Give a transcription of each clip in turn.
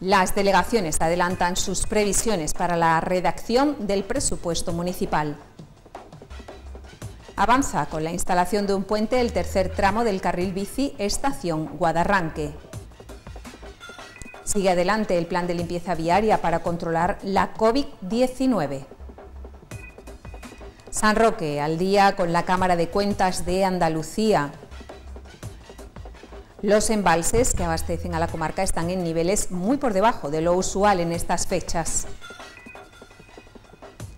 Las delegaciones adelantan sus previsiones para la redacción del presupuesto municipal. Avanza con la instalación de un puente el tercer tramo del carril bici Estación Guadarranque. Sigue adelante el plan de limpieza viaria para controlar la COVID-19. San Roque, al día con la Cámara de Cuentas de Andalucía, los embalses que abastecen a la comarca están en niveles muy por debajo de lo usual en estas fechas.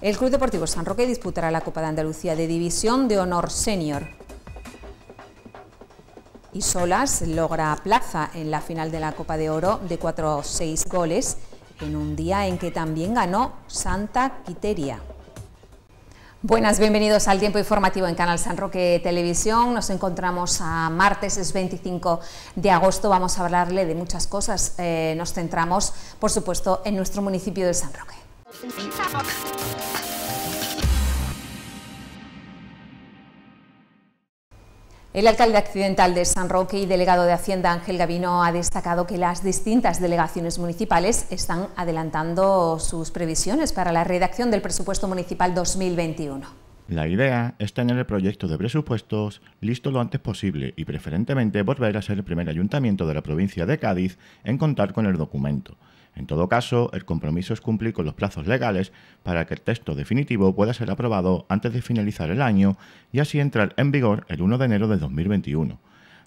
El Club Deportivo San Roque disputará la Copa de Andalucía de División de Honor Senior. Y Solas logra plaza en la final de la Copa de Oro de 4-6 goles en un día en que también ganó Santa Quiteria. Buenas, bienvenidos al tiempo informativo en Canal San Roque Televisión. Nos encontramos a martes, es 25 de agosto. Vamos a hablarle de muchas cosas. Eh, nos centramos, por supuesto, en nuestro municipio de San Roque. El alcalde accidental de San Roque y delegado de Hacienda Ángel Gavino ha destacado que las distintas delegaciones municipales están adelantando sus previsiones para la redacción del presupuesto municipal 2021. La idea es tener el proyecto de presupuestos listo lo antes posible y preferentemente volver a ser el primer ayuntamiento de la provincia de Cádiz en contar con el documento. En todo caso, el compromiso es cumplir con los plazos legales para que el texto definitivo pueda ser aprobado antes de finalizar el año y así entrar en vigor el 1 de enero de 2021.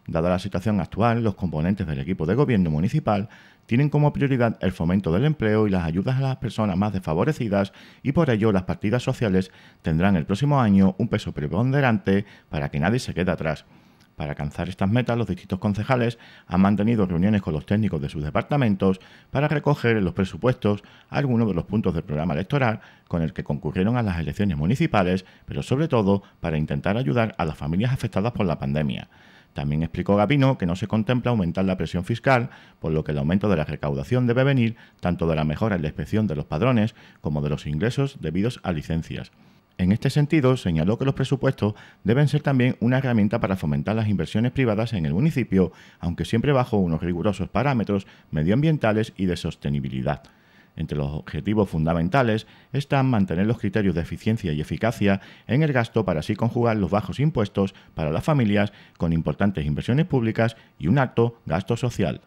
Dada la situación actual, los componentes del equipo de gobierno municipal tienen como prioridad el fomento del empleo y las ayudas a las personas más desfavorecidas y por ello las partidas sociales tendrán el próximo año un peso preponderante para que nadie se quede atrás. Para alcanzar estas metas, los distritos concejales han mantenido reuniones con los técnicos de sus departamentos para recoger en los presupuestos algunos de los puntos del programa electoral con el que concurrieron a las elecciones municipales, pero sobre todo para intentar ayudar a las familias afectadas por la pandemia. También explicó Gabino que no se contempla aumentar la presión fiscal, por lo que el aumento de la recaudación debe venir tanto de la mejora en la inspección de los padrones como de los ingresos debidos a licencias. En este sentido, señaló que los presupuestos deben ser también una herramienta para fomentar las inversiones privadas en el municipio, aunque siempre bajo unos rigurosos parámetros medioambientales y de sostenibilidad. Entre los objetivos fundamentales están mantener los criterios de eficiencia y eficacia en el gasto para así conjugar los bajos impuestos para las familias con importantes inversiones públicas y un alto gasto social.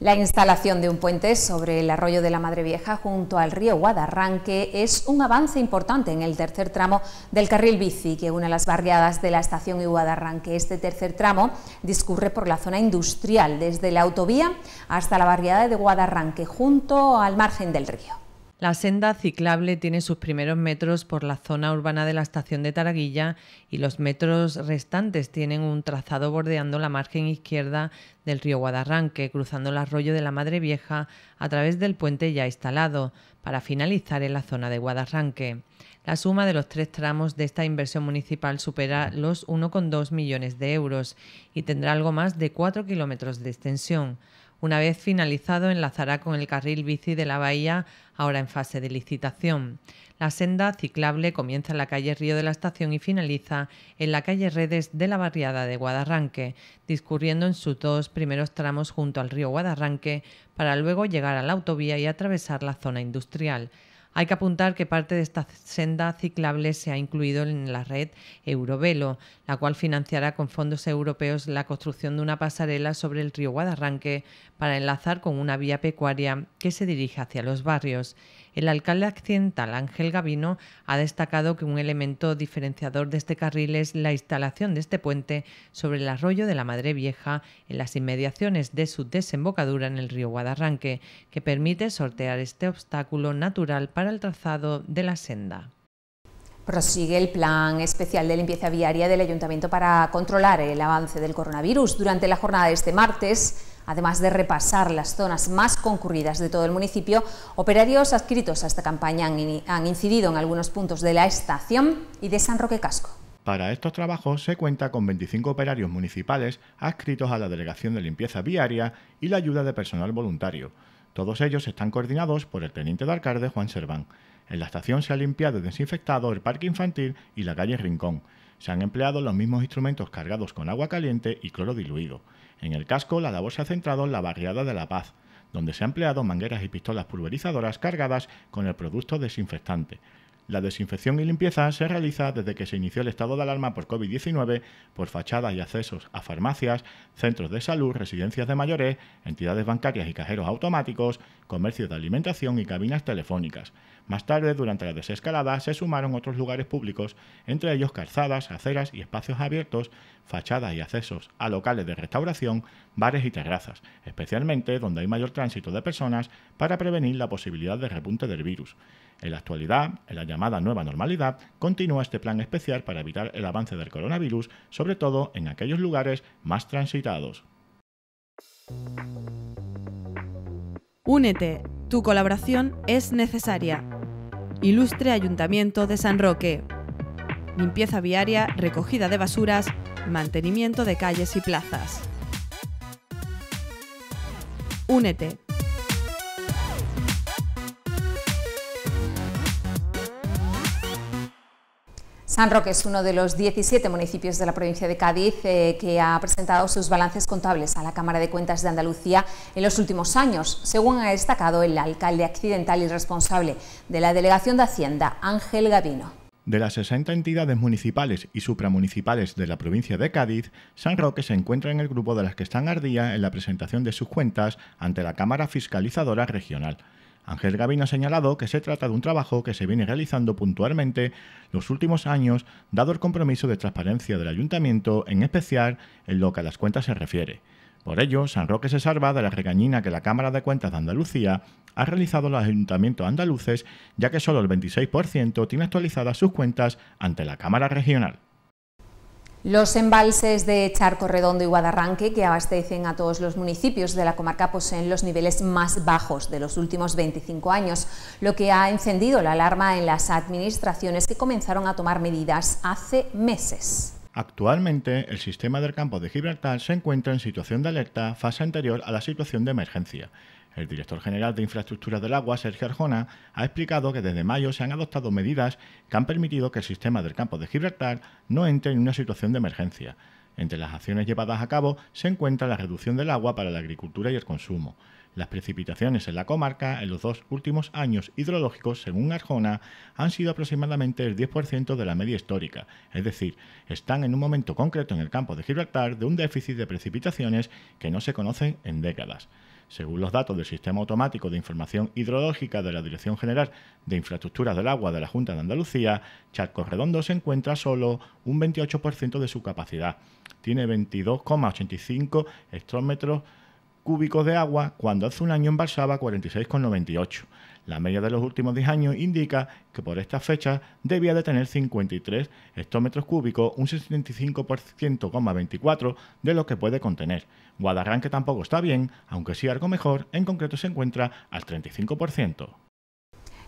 La instalación de un puente sobre el arroyo de la Madre Vieja junto al río Guadarranque es un avance importante en el tercer tramo del carril bici que une las barriadas de la estación y Guadarranque. Este tercer tramo discurre por la zona industrial, desde la autovía hasta la barriada de Guadarranque, junto al margen del río. La senda ciclable tiene sus primeros metros por la zona urbana de la estación de Taraguilla y los metros restantes tienen un trazado bordeando la margen izquierda del río Guadarranque, cruzando el arroyo de la Madre Vieja a través del puente ya instalado, para finalizar en la zona de Guadarranque. La suma de los tres tramos de esta inversión municipal supera los 1,2 millones de euros y tendrá algo más de 4 kilómetros de extensión. Una vez finalizado, enlazará con el carril bici de la bahía, ahora en fase de licitación. La senda ciclable comienza en la calle Río de la Estación y finaliza en la calle Redes de la barriada de Guadarranque, discurriendo en sus dos primeros tramos junto al río Guadarranque para luego llegar a la autovía y atravesar la zona industrial. Hay que apuntar que parte de esta senda ciclable se ha incluido en la red Eurovelo, la cual financiará con fondos europeos la construcción de una pasarela sobre el río Guadarranque para enlazar con una vía pecuaria que se dirige hacia los barrios. El alcalde accidental Ángel Gavino ha destacado que un elemento diferenciador de este carril es la instalación de este puente sobre el arroyo de la Madre Vieja en las inmediaciones de su desembocadura en el río Guadarranque, que permite sortear este obstáculo natural para el trazado de la senda. Prosigue el plan especial de limpieza viaria del Ayuntamiento para controlar el avance del coronavirus. Durante la jornada de este martes, además de repasar las zonas más concurridas de todo el municipio, operarios adscritos a esta campaña han, incidido en algunos puntos de la estación y de San Roque Casco. Para estos trabajos se cuenta con 25 operarios municipales adscritos a la Delegación de Limpieza Viaria y la ayuda de personal voluntario. Todos ellos están coordinados por el teniente de alcalde Juan Serván. En la estación se ha limpiado y desinfectado el parque infantil y la calle Rincón. Se han empleado los mismos instrumentos cargados con agua caliente y cloro diluido. En el casco, la labor se ha centrado en la barriada de La Paz, donde se han empleado mangueras y pistolas pulverizadoras cargadas con el producto desinfectante. La desinfección y limpieza se realiza desde que se inició el estado de alarma por COVID-19 por fachadas y accesos a farmacias, centros de salud, residencias de mayores, entidades bancarias y cajeros automáticos, comercios de alimentación y cabinas telefónicas. Más tarde, durante la desescalada, se sumaron otros lugares públicos, entre ellos calzadas, aceras y espacios abiertos, fachadas y accesos a locales de restauración, bares y terrazas, especialmente donde hay mayor tránsito de personas para prevenir la posibilidad de repunte del virus. En la actualidad, en la llamada nueva normalidad, continúa este plan especial para evitar el avance del coronavirus, sobre todo en aquellos lugares más transitados. Únete, tu colaboración es necesaria. Ilustre Ayuntamiento de San Roque. Limpieza viaria, recogida de basuras, mantenimiento de calles y plazas. Únete, San Roque es uno de los 17 municipios de la provincia de Cádiz eh, que ha presentado sus balances contables a la Cámara de Cuentas de Andalucía en los últimos años, según ha destacado el alcalde accidental y responsable de la Delegación de Hacienda, Ángel Gavino. De las 60 entidades municipales y supramunicipales de la provincia de Cádiz, San Roque se encuentra en el grupo de las que están ardía en la presentación de sus cuentas ante la Cámara Fiscalizadora Regional. Ángel Gavino ha señalado que se trata de un trabajo que se viene realizando puntualmente los últimos años, dado el compromiso de transparencia del ayuntamiento, en especial en lo que a las cuentas se refiere. Por ello, San Roque se salva de la regañina que la Cámara de Cuentas de Andalucía ha realizado en los ayuntamientos andaluces, ya que solo el 26% tiene actualizadas sus cuentas ante la Cámara Regional. Los embalses de Charco Redondo y Guadarranque, que abastecen a todos los municipios de la comarca, poseen los niveles más bajos de los últimos 25 años, lo que ha encendido la alarma en las administraciones que comenzaron a tomar medidas hace meses. Actualmente, el sistema del campo de Gibraltar se encuentra en situación de alerta, fase anterior a la situación de emergencia, el director general de Infraestructuras del Agua, Sergio Arjona, ha explicado que desde mayo se han adoptado medidas que han permitido que el sistema del campo de Gibraltar no entre en una situación de emergencia. Entre las acciones llevadas a cabo se encuentra la reducción del agua para la agricultura y el consumo. Las precipitaciones en la comarca en los dos últimos años hidrológicos, según Arjona, han sido aproximadamente el 10% de la media histórica, es decir, están en un momento concreto en el campo de Gibraltar de un déficit de precipitaciones que no se conocen en décadas. Según los datos del Sistema Automático de Información Hidrológica de la Dirección General de Infraestructuras del Agua de la Junta de Andalucía, Charco Redondo se encuentra solo un 28% de su capacidad. Tiene 22,85 hectómetros cúbicos de agua cuando hace un año embalsaba 46,98. La media de los últimos 10 años indica que por esta fecha debía de tener 53 hectómetros cúbicos, un 65,24% de lo que puede contener. que tampoco está bien, aunque sí algo mejor, en concreto se encuentra al 35%.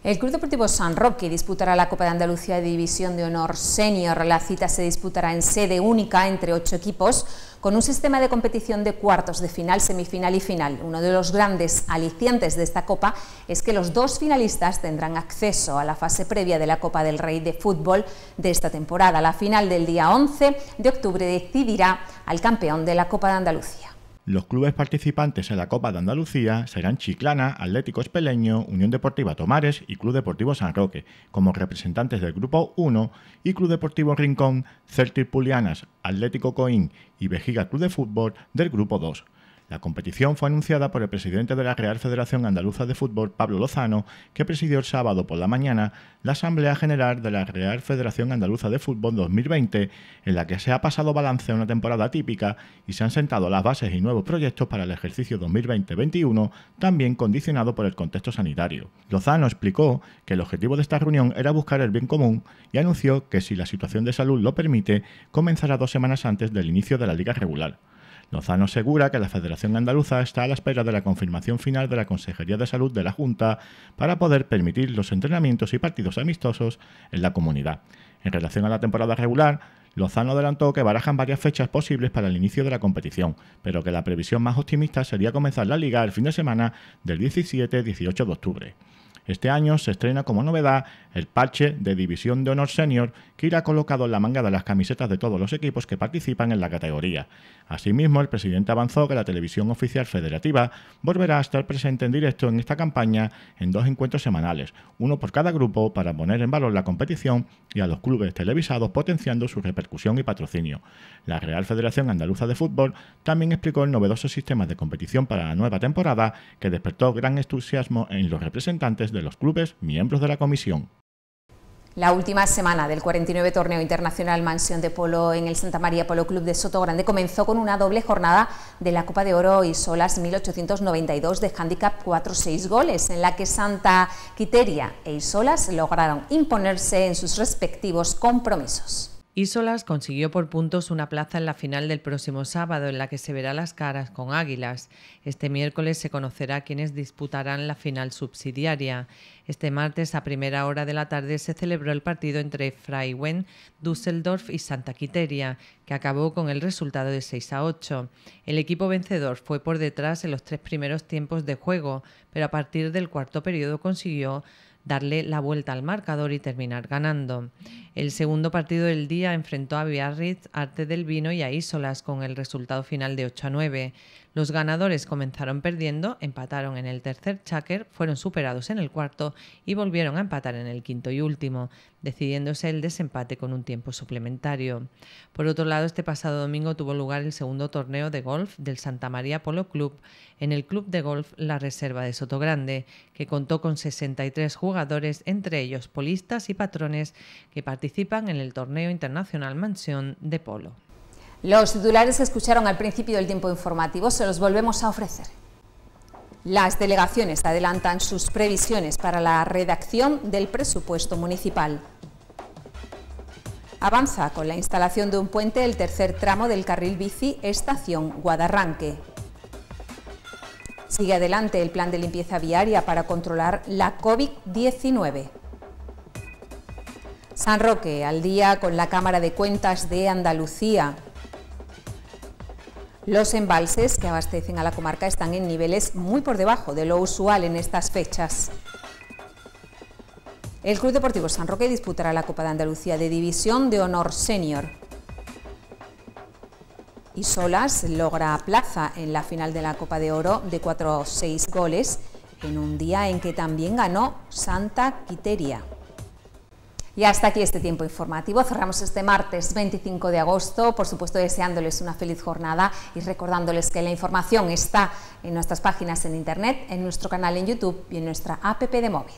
El Club Deportivo San Roque disputará la Copa de Andalucía de División de Honor Senior. La cita se disputará en sede única entre ocho equipos con un sistema de competición de cuartos, de final, semifinal y final, uno de los grandes alicientes de esta Copa es que los dos finalistas tendrán acceso a la fase previa de la Copa del Rey de Fútbol de esta temporada. La final del día 11 de octubre decidirá al campeón de la Copa de Andalucía. Los clubes participantes en la Copa de Andalucía serán Chiclana, Atlético Espeleño, Unión Deportiva Tomares y Club Deportivo San Roque, como representantes del Grupo 1 y Club Deportivo Rincón, Certipulianas, Atlético Coín y Vejiga Club de Fútbol del Grupo 2. La competición fue anunciada por el presidente de la Real Federación Andaluza de Fútbol, Pablo Lozano, que presidió el sábado por la mañana la Asamblea General de la Real Federación Andaluza de Fútbol 2020, en la que se ha pasado balance a una temporada típica y se han sentado las bases y nuevos proyectos para el ejercicio 2020-21, también condicionado por el contexto sanitario. Lozano explicó que el objetivo de esta reunión era buscar el bien común y anunció que si la situación de salud lo permite, comenzará dos semanas antes del inicio de la liga regular. Lozano asegura que la Federación Andaluza está a la espera de la confirmación final de la Consejería de Salud de la Junta para poder permitir los entrenamientos y partidos amistosos en la comunidad. En relación a la temporada regular, Lozano adelantó que barajan varias fechas posibles para el inicio de la competición, pero que la previsión más optimista sería comenzar la liga el fin de semana del 17-18 de octubre. Este año se estrena como novedad el parche de División de Honor Senior que irá colocado en la manga de las camisetas de todos los equipos que participan en la categoría. Asimismo, el presidente avanzó que la televisión oficial federativa volverá a estar presente en directo en esta campaña en dos encuentros semanales, uno por cada grupo para poner en valor la competición y a los clubes televisados potenciando su repercusión y patrocinio. La Real Federación Andaluza de Fútbol también explicó el novedoso sistema de competición para la nueva temporada que despertó gran entusiasmo en los representantes de los clubes miembros de la comisión. La última semana del 49 Torneo Internacional Mansión de Polo en el Santa María Polo Club de Sotogrande comenzó con una doble jornada de la Copa de Oro y Solas 1892 de handicap 4-6 goles, en la que Santa Quiteria e Isolas lograron imponerse en sus respectivos compromisos. Isolas consiguió por puntos una plaza en la final del próximo sábado, en la que se verá las caras con Águilas. Este miércoles se conocerá quienes disputarán la final subsidiaria. Este martes, a primera hora de la tarde, se celebró el partido entre Freiwen, Düsseldorf y Santa Quiteria, que acabó con el resultado de 6 a 8. El equipo vencedor fue por detrás en los tres primeros tiempos de juego, pero a partir del cuarto periodo consiguió darle la vuelta al marcador y terminar ganando. El segundo partido del día enfrentó a Biarritz, Arte del Vino y a Isolas con el resultado final de 8 a 9. Los ganadores comenzaron perdiendo, empataron en el tercer cháquer, fueron superados en el cuarto y volvieron a empatar en el quinto y último, decidiéndose el desempate con un tiempo suplementario. Por otro lado, este pasado domingo tuvo lugar el segundo torneo de golf del Santa María Polo Club en el Club de Golf La Reserva de Sotogrande, que contó con 63 jugadores, entre ellos polistas y patrones, que participan en el torneo internacional Mansión de Polo. Los titulares escucharon al principio del tiempo informativo se los volvemos a ofrecer. Las delegaciones adelantan sus previsiones para la redacción del presupuesto municipal. Avanza con la instalación de un puente el tercer tramo del carril bici Estación Guadarranque. Sigue adelante el plan de limpieza viaria para controlar la COVID-19. San Roque, al día con la Cámara de Cuentas de Andalucía, los embalses que abastecen a la comarca están en niveles muy por debajo de lo usual en estas fechas. El Club Deportivo San Roque disputará la Copa de Andalucía de División de Honor Senior. Y Solas logra plaza en la final de la Copa de Oro de 4 o 6 goles, en un día en que también ganó Santa Quiteria. Y hasta aquí este tiempo informativo. Cerramos este martes 25 de agosto, por supuesto deseándoles una feliz jornada y recordándoles que la información está en nuestras páginas en Internet, en nuestro canal en YouTube y en nuestra app de móvil.